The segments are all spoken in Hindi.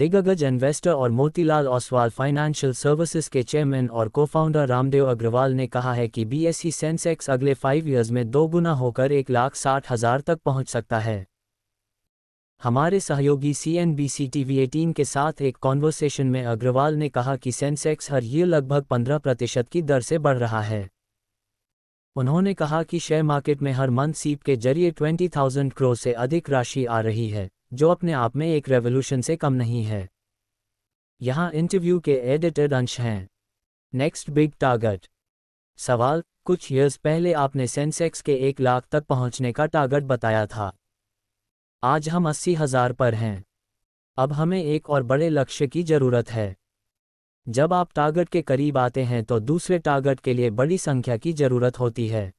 दिग्गज इन्वेस्टर और मोतीलाल ओसवाल फाइनेंशियल सर्विसेज के चेयरमैन और को फाउंडर रामदेव अग्रवाल ने कहा है कि बीएसई सेंसेक्स e अगले फाइव ईयर्स में दोगुना होकर एक लाख साठ हजार तक पहुंच सकता है हमारे सहयोगी C N B C TV eighteen के साथ एक कॉन्वर्सेशन में अग्रवाल ने कहा कि सेंसेक्स हर ईयर लगभग पंद्रह प्रतिशत की दर से बढ़ रहा है उन्होंने कहा कि शेयर मार्केट में हर मंथ सीप के जरिए ट्वेंटी थाउजेंड करोड़ से अधिक राशि आ रही है जो अपने आप में एक रेवोल्यूशन से कम नहीं है यहाँ इंटरव्यू के एडिटेड अंश हैं नेक्स्ट बिग टारगेट सवाल कुछ ईयर्स पहले आपने सेंसेक्स के एक लाख तक पहुंचने का टारगेट बताया था आज हम अस्सी हजार पर हैं अब हमें एक और बड़े लक्ष्य की जरूरत है जब आप टारगेट के करीब आते हैं तो दूसरे टारगेट के लिए बड़ी संख्या की जरूरत होती है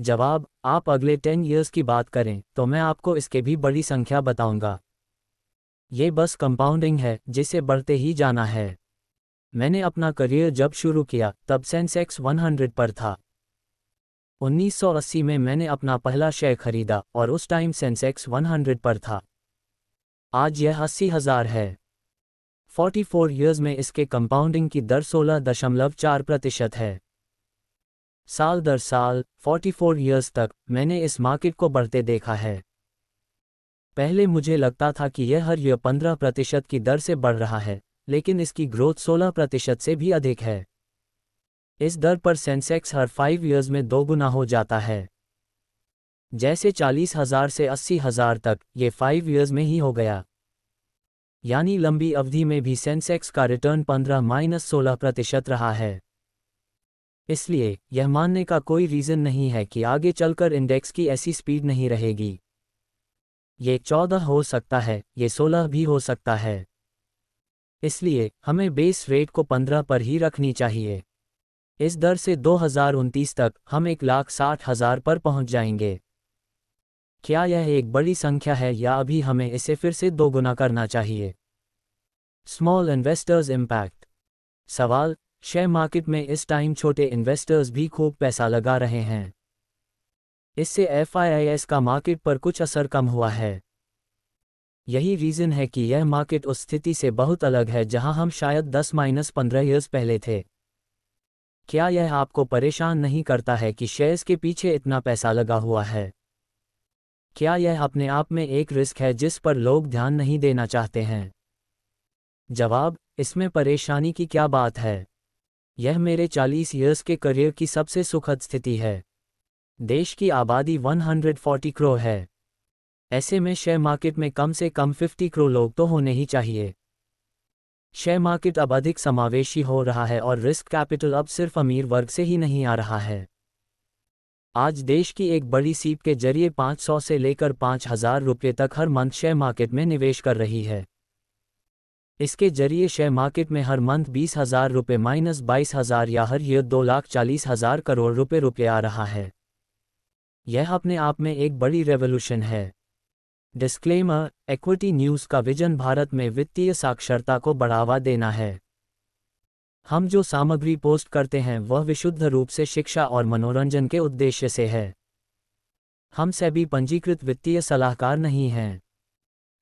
जवाब आप अगले टेन ईयर्स की बात करें तो मैं आपको इसके भी बड़ी संख्या बताऊंगा ये बस कंपाउंडिंग है जिसे बढ़ते ही जाना है मैंने अपना करियर जब शुरू किया तब सेंसेक्स 100 पर था 1980 में मैंने अपना पहला शेयर खरीदा और उस टाइम सेंसेक्स 100 पर था आज यह अस्सी हजार है 44 ईयर्स में इसके कंपाउंडिंग की दर चार प्रतिशत है साल दर साल 44 इयर्स तक मैंने इस मार्केट को बढ़ते देखा है पहले मुझे लगता था कि यह हर यह पंद्रह प्रतिशत की दर से बढ़ रहा है लेकिन इसकी ग्रोथ 16 प्रतिशत से भी अधिक है इस दर पर सेंसेक्स हर फाइव ईयर्स में दोगुना हो जाता है जैसे चालीस हजार से अस्सी हजार तक ये फाइव ईयर्स में ही हो गया यानी लंबी अवधि में भी सेंसेक्स का रिटर्न 15 माइनस सोलह प्रतिशत रहा है इसलिए यह मानने का कोई रीज़न नहीं है कि आगे चलकर इंडेक्स की ऐसी स्पीड नहीं रहेगी ये चौदह हो सकता है ये सोलह भी हो सकता है इसलिए हमें बेस रेट को पंद्रह पर ही रखनी चाहिए इस दर से दो तक हम एक लाख साठ हजार पर पहुंच जाएंगे क्या यह एक बड़ी संख्या है या अभी हमें इसे फिर से दोगुना करना चाहिए स्मॉल इन्वेस्टर्स इम्पैक्ट सवाल शेयर मार्केट में इस टाइम छोटे इन्वेस्टर्स भी खूब पैसा लगा रहे हैं इससे एफ का मार्केट पर कुछ असर कम हुआ है यही रीज़न है कि यह मार्केट उस स्थिति से बहुत अलग है जहां हम शायद 10 माइनस पंद्रह ईयर्स पहले थे क्या यह आपको परेशान नहीं करता है कि शेयर्स के पीछे इतना पैसा लगा हुआ है क्या यह अपने आप में एक रिस्क है जिस पर लोग ध्यान नहीं देना चाहते हैं जवाब इसमें परेशानी की क्या बात है यह मेरे 40 ईयर्स के करियर की सबसे सुखद स्थिति है देश की आबादी 140 करोड़ है ऐसे में शेयर मार्केट में कम से कम 50 करोड़ लोग तो होने ही चाहिए शेयर मार्केट अब अधिक समावेशी हो रहा है और रिस्क कैपिटल अब सिर्फ अमीर वर्ग से ही नहीं आ रहा है आज देश की एक बड़ी सीप के जरिए 500 से लेकर 5000 रुपये तक हर मंथ शेयर मार्केट में निवेश कर रही है इसके जरिए शेयर मार्केट में हर मंथ बीस हजार रुपये माइनस बाईस हजार या हर ईयर दो लाख चालीस हजार करोड़ रुपये रुपये आ रहा है यह अपने आप में एक बड़ी रेवोल्यूशन है डिस्क्लेमर एक्विटी न्यूज़ का विजन भारत में वित्तीय साक्षरता को बढ़ावा देना है हम जो सामग्री पोस्ट करते हैं वह विशुद्ध रूप से शिक्षा और मनोरंजन के उद्देश्य से है हम सभी पंजीकृत वित्तीय सलाहकार नहीं हैं